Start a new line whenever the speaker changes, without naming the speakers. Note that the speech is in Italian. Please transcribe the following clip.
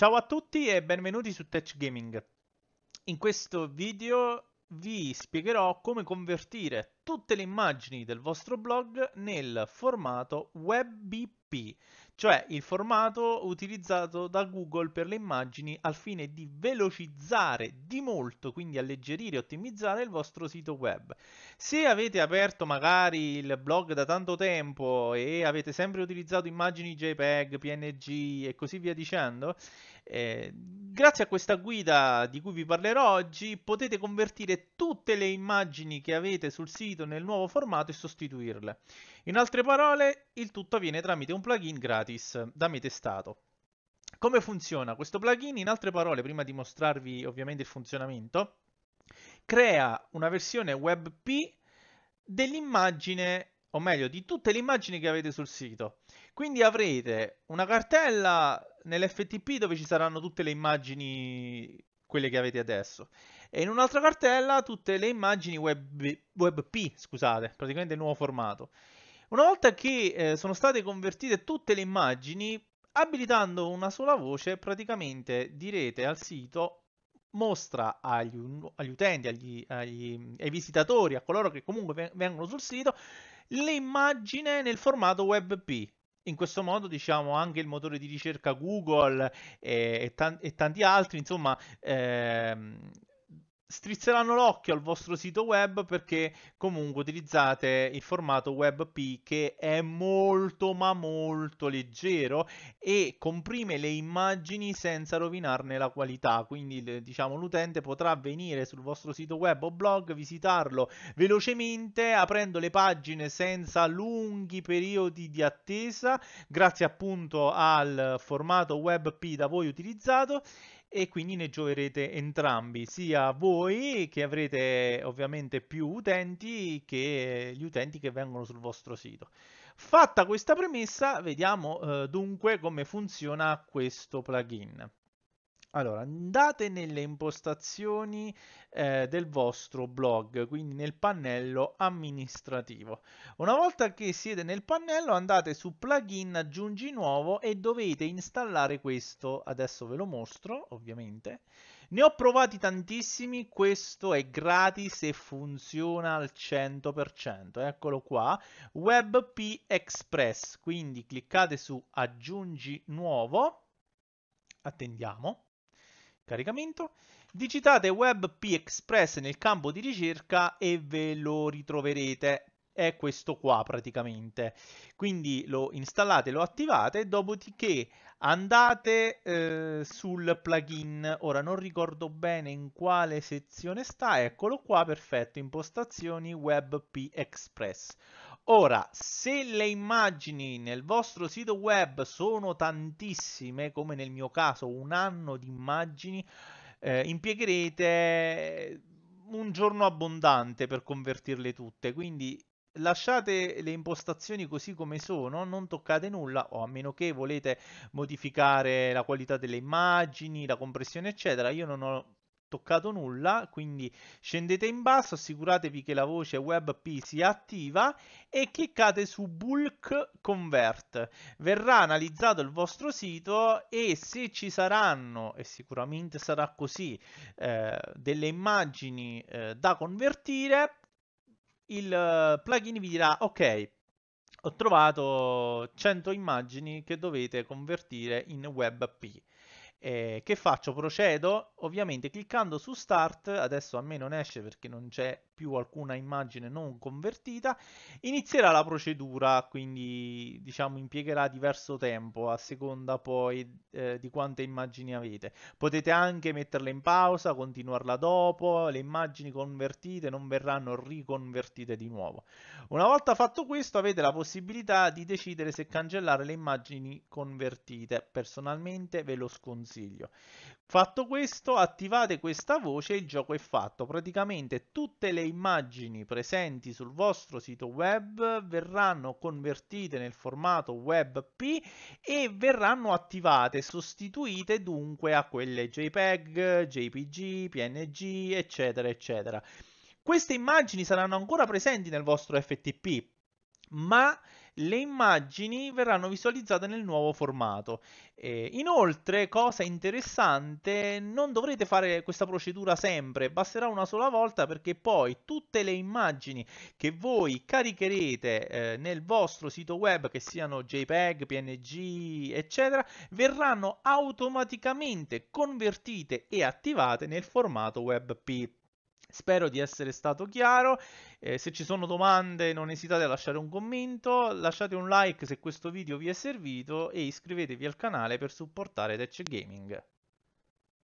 Ciao a tutti e benvenuti su Touch Gaming. In questo video vi spiegherò come convertire tutte le immagini del vostro blog nel formato WebP, cioè il formato utilizzato da Google per le immagini al fine di velocizzare di molto, quindi alleggerire e ottimizzare il vostro sito web. Se avete aperto magari il blog da tanto tempo e avete sempre utilizzato immagini JPEG, PNG e così via dicendo, eh, Grazie a questa guida di cui vi parlerò oggi potete convertire tutte le immagini che avete sul sito nel nuovo formato e sostituirle. In altre parole, il tutto avviene tramite un plugin gratis da me testato. Come funziona questo plugin? In altre parole, prima di mostrarvi ovviamente il funzionamento, crea una versione WebP dell'immagine o meglio di tutte le immagini che avete sul sito. Quindi avrete una cartella nell'FTP dove ci saranno tutte le immagini, quelle che avete adesso. E in un'altra cartella tutte le immagini web, WebP, scusate, praticamente il nuovo formato. Una volta che eh, sono state convertite tutte le immagini, abilitando una sola voce, praticamente direte al sito mostra agli, agli utenti, agli, agli, ai visitatori, a coloro che comunque vengono sul sito, l'immagine nel formato WebP in questo modo diciamo anche il motore di ricerca Google eh, e, e, tanti, e tanti altri insomma ehm, strizzeranno l'occhio al vostro sito web perché comunque utilizzate il formato WebP che è molto ma molto leggero e comprime le immagini senza rovinarne la qualità quindi diciamo l'utente potrà venire sul vostro sito web o blog visitarlo velocemente aprendo le pagine senza lunghi periodi di attesa grazie appunto al formato WebP da voi utilizzato e quindi ne gioverete entrambi, sia voi che avrete ovviamente più utenti che gli utenti che vengono sul vostro sito. Fatta questa premessa, vediamo eh, dunque come funziona questo plugin. Allora, andate nelle impostazioni eh, del vostro blog, quindi nel pannello amministrativo. Una volta che siete nel pannello andate su plugin aggiungi nuovo e dovete installare questo, adesso ve lo mostro ovviamente. Ne ho provati tantissimi, questo è gratis e funziona al 100%, eccolo qua, WebP Express, quindi cliccate su aggiungi nuovo, attendiamo caricamento, digitate WebP Express nel campo di ricerca e ve lo ritroverete è questo qua praticamente. Quindi lo installate, lo attivate, dopodiché andate eh, sul plugin. Ora non ricordo bene in quale sezione sta, eccolo qua, perfetto, impostazioni WebP Express. Ora, se le immagini nel vostro sito web sono tantissime, come nel mio caso un anno di immagini, eh, impiegherete un giorno abbondante per convertirle tutte, quindi lasciate le impostazioni così come sono, non toccate nulla o a meno che volete modificare la qualità delle immagini, la compressione eccetera, io non ho toccato nulla, quindi scendete in basso, assicuratevi che la voce WebP sia attiva e cliccate su Bulk Convert. Verrà analizzato il vostro sito e se ci saranno, e sicuramente sarà così, eh, delle immagini eh, da convertire, il eh, plugin vi dirà ok, ho trovato 100 immagini che dovete convertire in WebP. Eh, che faccio? Procedo, ovviamente cliccando su Start, adesso a me non esce perché non c'è più alcuna immagine non convertita, inizierà la procedura, quindi diciamo impiegherà diverso tempo a seconda poi eh, di quante immagini avete. Potete anche metterle in pausa, continuarla dopo, le immagini convertite non verranno riconvertite di nuovo. Una volta fatto questo avete la possibilità di decidere se cancellare le immagini convertite, personalmente ve lo sconsiglio. Fatto questo attivate questa voce e il gioco è fatto, praticamente tutte le immagini presenti sul vostro sito web verranno convertite nel formato WebP e verranno attivate, sostituite dunque a quelle JPEG, JPG, PNG, eccetera, eccetera. Queste immagini saranno ancora presenti nel vostro FTP, ma le immagini verranno visualizzate nel nuovo formato. Eh, inoltre, cosa interessante, non dovrete fare questa procedura sempre, basterà una sola volta perché poi tutte le immagini che voi caricherete eh, nel vostro sito web, che siano JPEG, PNG, eccetera, verranno automaticamente convertite e attivate nel formato WebP. Spero di essere stato chiaro, eh, se ci sono domande non esitate a lasciare un commento, lasciate un like se questo video vi è servito e iscrivetevi al canale per supportare Tech Gaming.